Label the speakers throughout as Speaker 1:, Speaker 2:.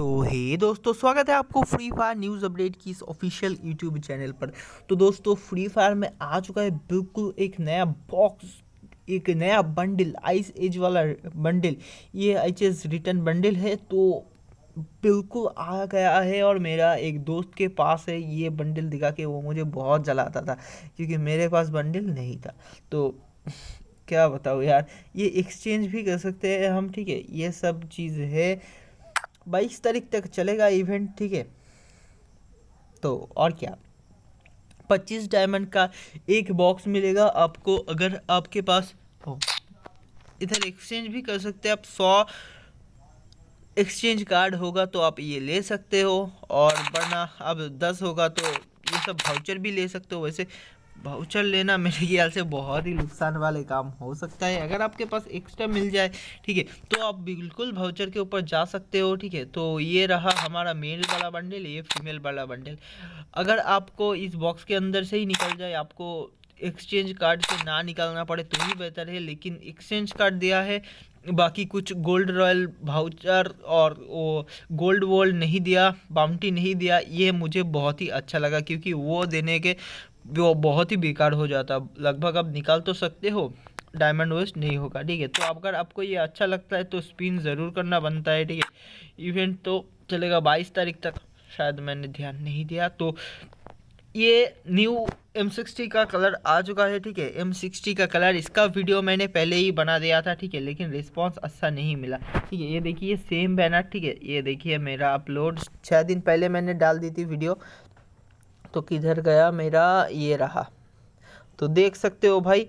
Speaker 1: तो हे दोस्तों स्वागत है आपको फ्री फायर न्यूज़ अपडेट की इस ऑफिशियल यूट्यूब चैनल पर तो दोस्तों फ्री फायर में आ चुका है बिल्कुल एक नया बॉक्स एक नया बंडल आइस एज वाला बंडल ये एच एस रिटर्न बंडल है तो बिल्कुल आ गया है और मेरा एक दोस्त के पास है ये बंडल दिखा के वो मुझे बहुत जलाता था क्योंकि मेरे पास बंडल नहीं था तो क्या बताओ यार ये एक्सचेंज भी कर सकते हैं हम ठीक है ये सब चीज़ है बाईस तारीख तक चलेगा इवेंट ठीक है तो और क्या पच्चीस डायमंड का एक बॉक्स मिलेगा आपको अगर आपके पास हो इधर एक्सचेंज भी कर सकते हैं आप सौ एक्सचेंज कार्ड होगा तो आप ये ले सकते हो और वरना अब दस होगा तो ये सब भाउचर भी ले सकते हो वैसे वाउचर लेना मेरे ख्याल से बहुत ही नुकसान वाले काम हो सकता है अगर आपके पास एक्स्ट्रा मिल जाए ठीक है तो आप बिल्कुल वाउचर के ऊपर जा सकते हो ठीक है तो ये रहा हमारा मेल वाला बंडल ये फीमेल वाला बंडल अगर आपको इस बॉक्स के अंदर से ही निकल जाए आपको एक्सचेंज कार्ड से ना निकालना पड़े तो ही बेहतर है लेकिन एक्सचेंज कार्ड दिया है बाकी कुछ गोल्ड रॉयल भाउचर और वो गोल्ड वोल्ड नहीं दिया बाउंटी नहीं दिया ये मुझे बहुत ही अच्छा लगा क्योंकि वो देने के वो बहुत ही बेकार हो जाता लगभग आप निकाल तो सकते हो डायमंड वेस्ट नहीं होगा ठीक है तो अगर आपको ये अच्छा लगता है तो स्पिन ज़रूर करना बनता है ठीक है इवेंट तो चलेगा बाईस तारीख तक शायद मैंने ध्यान नहीं दिया तो ये न्यू एम सिक्सटी का कलर आ चुका है ठीक है एम सिक्सटी का कलर इसका वीडियो मैंने पहले ही बना दिया था ठीक है लेकिन रिस्पांस अच्छा नहीं मिला ठीक है ये देखिए सेम बैनर ठीक है ये देखिए मेरा अपलोड छः दिन पहले मैंने डाल दी थी वीडियो तो किधर गया मेरा ये रहा तो देख सकते हो भाई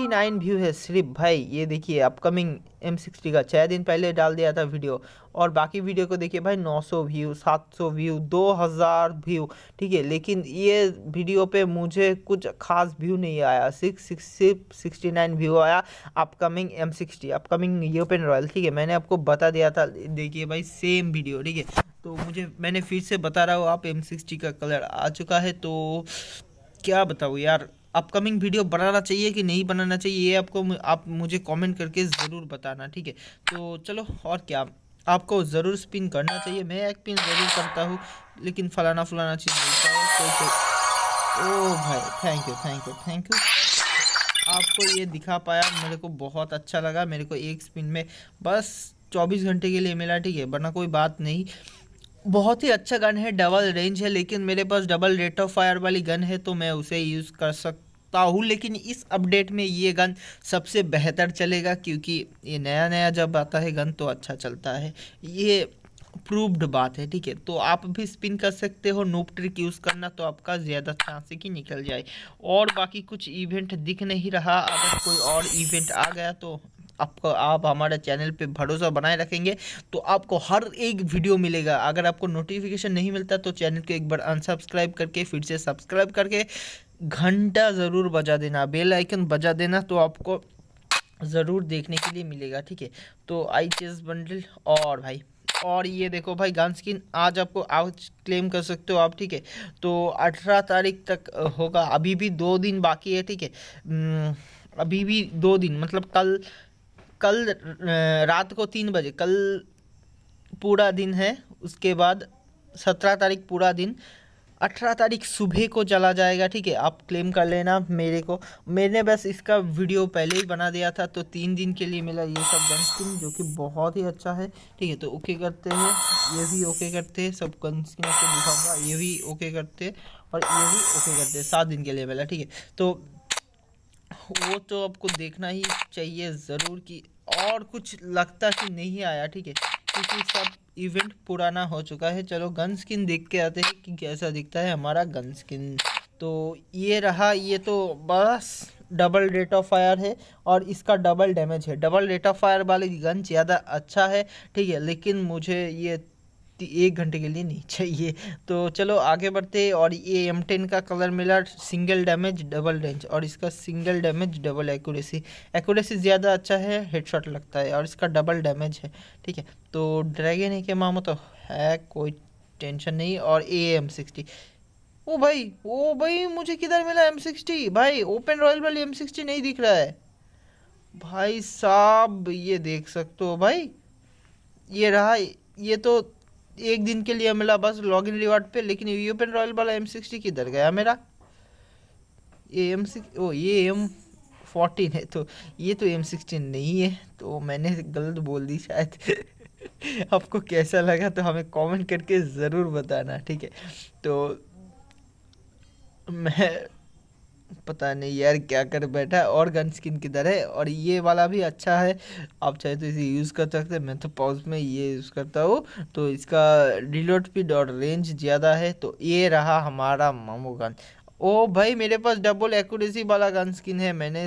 Speaker 1: 69 व्यू है सिर्फ भाई ये देखिए अपकमिंग M60 का छः दिन पहले डाल दिया था वीडियो और बाकी वीडियो को देखिए भाई 900 व्यू 700 व्यू 2000 व्यू ठीक है लेकिन ये वीडियो पे मुझे कुछ खास व्यू नहीं आया सिक्स सिर्फ सिक्सटी व्यू आया अपकमिंग M60 अपकमिंग यूपेन रॉयल ठीक है मैंने आपको बता दिया था देखिए भाई सेम वीडियो ठीक है तो मुझे मैंने फिर से बता रहा हूँ आप एम सिक्सटी का कलर आ चुका है तो क्या बताऊँ यार अपकमिंग वीडियो बनाना चाहिए कि नहीं बनाना चाहिए ये आपको आप मुझे कमेंट करके ज़रूर बताना ठीक है तो चलो और क्या आपको ज़रूर स्पिन करना चाहिए मैं एक पिन ज़रूर करता हूँ लेकिन फलाना फलाना चीज़ मिलता है तो, तो ओ भाई thank you thank you thank you आपको ये दिखा पाया मेरे को बहुत अच्छा लगा मेरे को एक स्पिन में बस चौबीस घंटे के लिए मिला ठीक है वरना कोई बात नहीं बहुत ही अच्छा गन है डबल रेंज है लेकिन मेरे पास डबल रेट ऑफ फायर वाली गन है तो मैं उसे यूज़ कर सकता हूँ लेकिन इस अपडेट में ये गन सबसे बेहतर चलेगा क्योंकि ये नया नया जब आता है गन तो अच्छा चलता है ये प्रूव्ड बात है ठीक है तो आप भी स्पिन कर सकते हो नोप ट्रिक यूज़ करना तो आपका ज़्यादा चांस है कि निकल जाए और बाकी कुछ इवेंट दिख नहीं रहा अगर कोई और इवेंट आ गया तो आपको आप हमारे चैनल पे भरोसा बनाए रखेंगे तो आपको हर एक वीडियो मिलेगा अगर आपको नोटिफिकेशन नहीं मिलता तो चैनल को एक बार अनसब्सक्राइब करके फिर से सब्सक्राइब करके घंटा ज़रूर बजा देना बेल आइकन बजा देना तो आपको ज़रूर देखने के लिए मिलेगा ठीक है तो आई चेस बंडल और भाई और ये देखो भाई गन स्किन आज आपको आज क्लेम कर सकते हो आप ठीक है तो 18 तारीख तक होगा अभी भी दो दिन बाकी है ठीक है अभी भी दो दिन मतलब कल कल रात को तीन बजे कल पूरा दिन है उसके बाद सत्रह तारीख पूरा दिन अठारह तारीख सुबह को चला जाएगा ठीक है आप क्लेम कर लेना मेरे को मैंने बस इसका वीडियो पहले ही बना दिया था तो तीन दिन के लिए मिला ये सब गन जो कि बहुत ही अच्छा है ठीक है तो ओके करते हैं ये भी ओके करते हैं सब गन आपको दिखाऊंगा ये भी ओके करते और ये भी ओके करते सात दिन के लिए मिला ठीक है तो वो तो आपको देखना ही चाहिए ज़रूर कि और कुछ लगता कि नहीं आया ठीक है क्योंकि सब इवेंट पुराना हो चुका है चलो गन स्किन देख के आते हैं कि कैसा दिखता है हमारा गन स्किन तो ये रहा ये तो बस डबल रेट ऑफ फायर है और इसका डबल डैमेज है डबल रेट ऑफ फायर वाली गन ज़्यादा अच्छा है ठीक है लेकिन मुझे ये एक घंटे के लिए नहीं चाहिए तो चलो आगे बढ़ते और ये एम टेन का कलर मिला सिंगल डैमेज डबल रेंज और इसका single damage double accuracy accuracy ज़्यादा अच्छा है हेडशॉट लगता है और इसका डबल डैमेज है ठीक है तो ड्रैगन है के मामो तो है कोई टेंशन नहीं और ए एम सिक्सटी ओ भाई ओ भाई मुझे किधर मिला एम सिक्सटी भाई ओपन रॉयल वाली एम सिक्सटी नहीं दिख रहा है भाई साहब ये देख सकते हो भाई ये रहा ये तो एक दिन के लिए मिला बस लॉग इन रिवार्ड पे लेकिन यूरोपियन रॉयल वाला एम सिक्सटी किधर गया मेरा ये एम सिक्स ओ ये एम फोर्टीन है तो ये तो एम सिक्सटीन नहीं है तो मैंने गलत बोल दी शायद आपको कैसा लगा तो हमें कमेंट करके ज़रूर बताना ठीक है तो मैं पता नहीं यार क्या कर बैठा है और गन स्किन किधर है और ये वाला भी अच्छा है आप चाहे तो इसे यूज़ कर सकते हैं मैं तो पॉज में ये यूज़ करता हूँ तो इसका रिलोड स्पीड और रेंज ज़्यादा है तो ये रहा हमारा मामो गन ओ भाई मेरे पास डबल एक्यूरेसी वाला गन स्किन है मैंने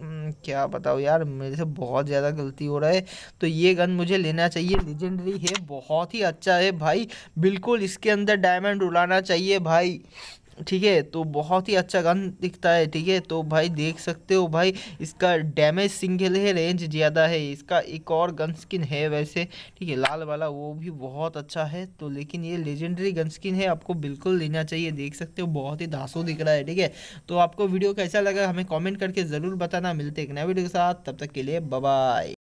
Speaker 1: हम्म, क्या बताओ यार मेरे से बहुत ज़्यादा गलती हो रहा है तो ये गन मुझे लेना चाहिए लेजेंडरी है बहुत ही अच्छा है भाई बिल्कुल इसके अंदर डायमंड उड़ाना चाहिए भाई ठीक है तो बहुत ही अच्छा गन दिखता है ठीक है तो भाई देख सकते हो भाई इसका डैमेज सिंगल है रेंज ज़्यादा है इसका एक और गन स्किन है वैसे ठीक है लाल वाला वो भी बहुत अच्छा है तो लेकिन ये लेजेंडरी गन स्किन है आपको बिल्कुल लेना चाहिए देख सकते हो बहुत ही धासू दिख रहा है ठीक है तो आपको वीडियो कैसा लगा हमें कॉमेंट करके ज़रूर बताना मिलते एक नए वीडियो के साथ तब तक के लिए बाय